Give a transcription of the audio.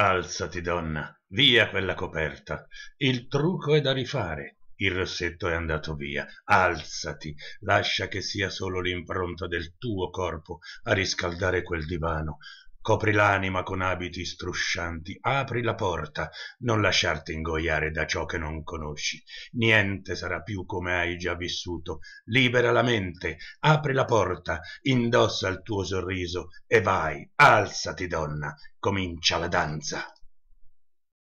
Alzati, donna, via quella coperta. Il trucco è da rifare. Il rossetto è andato via. Alzati, lascia che sia solo l'impronta del tuo corpo a riscaldare quel divano. Copri l'anima con abiti struscianti, apri la porta, non lasciarti ingoiare da ciò che non conosci. Niente sarà più come hai già vissuto. Libera la mente, apri la porta, indossa il tuo sorriso e vai, alzati donna, comincia la danza.